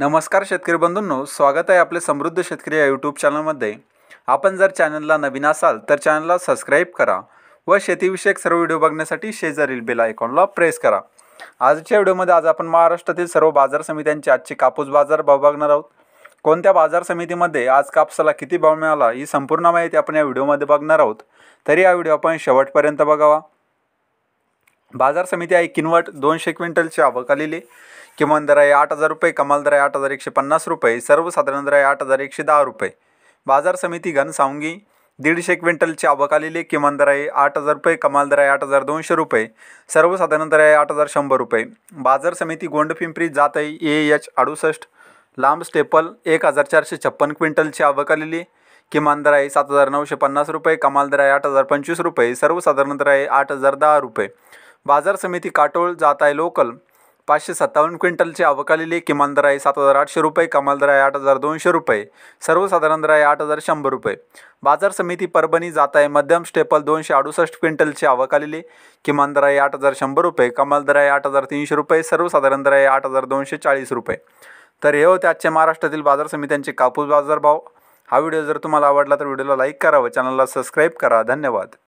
नमस्कार शेतकरी बंधूंनो स्वागत आहे आपले समृद्ध शेतकरी या यूट्यूब चॅनलमध्ये आपण जर चॅनलला नवीन असाल तर चॅनलला सबस्क्राईब करा व शेतीविषयक सर्व व्हिडिओ बघण्यासाठी शेजारील बेल आयकॉनला प्रेस करा आजच्या व्हिडिओमध्ये आज आपण महाराष्ट्रातील सर्व बाजार समित्यांचे आजचे कापूस बाजार भाव बघणार आहोत कोणत्या बाजार समितीमध्ये आज कापसाला किती भाव मिळाला ही संपूर्ण माहिती आपण या व्हिडिओमध्ये बघणार आहोत तरी हा व्हिडिओ आपण शेवटपर्यंत बघावा बाजार समिती आहे किनवट दोनशे क्विंटलची आवक आलेली किमान दर आहे आठ हजार रुपये कमाल दर आहे आठ हजार एकशे पन्नास रुपये सर्वसाधारण दर आहे आठ हजार एकशे दहा रुपये बाजार समिती घनसावंगी दीडशे क्विंटलची आवक आलेली किमान दर आहे आठ हजार रुपये कमाल दर आहे आठ हजार दोनशे रुपये सर्वसाधारण दर आहे आठ हजार शंभर रुपये बाजार समिती गोंडपिंपरी जात आहे ए एच अडुसष्ट लांब स्टेपल एक हजार चारशे छप्पन क्विंटलची आवक आलेली किमान दर आहे सात हजार नऊशे पन्नास रुपये कमाल दर आहे आठ हजार पंचवीस रुपये सर्वसाधारण दर आहे आठ हजार दहा रुपये बाजार समिती काटोळ आहे लोकल पाचशे सत्तावन्न क्विंटलची अवकालीले किमान दर आहे सात हजार आठशे रुपये कमाल दर आहे आठ हजार दोनशे रुपये सर्वसाधारण दर आहे आठ हजार शंभर रुपये बाजार समिती परभणी जात आहे मध्यम स्टेपल दोनशे अडुसष्ट क्विंटलची अवकालीले किमान दर आहे आठ हजार शंभर रुपये कमाल दर आहे आठ हजार तीनशे रुपये सर्वसाधारण दर आहे आठ हजार दोनशे चाळीस रुपये तर हे होते आजच्या महाराष्ट्रातील बाजार समित्यांचे कापूस बाजारभाव हा व्हिडिओ जर तुम्हाला आवडला तर व्हिडिओला लाईक करा व चॅनलला सबस्क्राईब करा धन्यवाद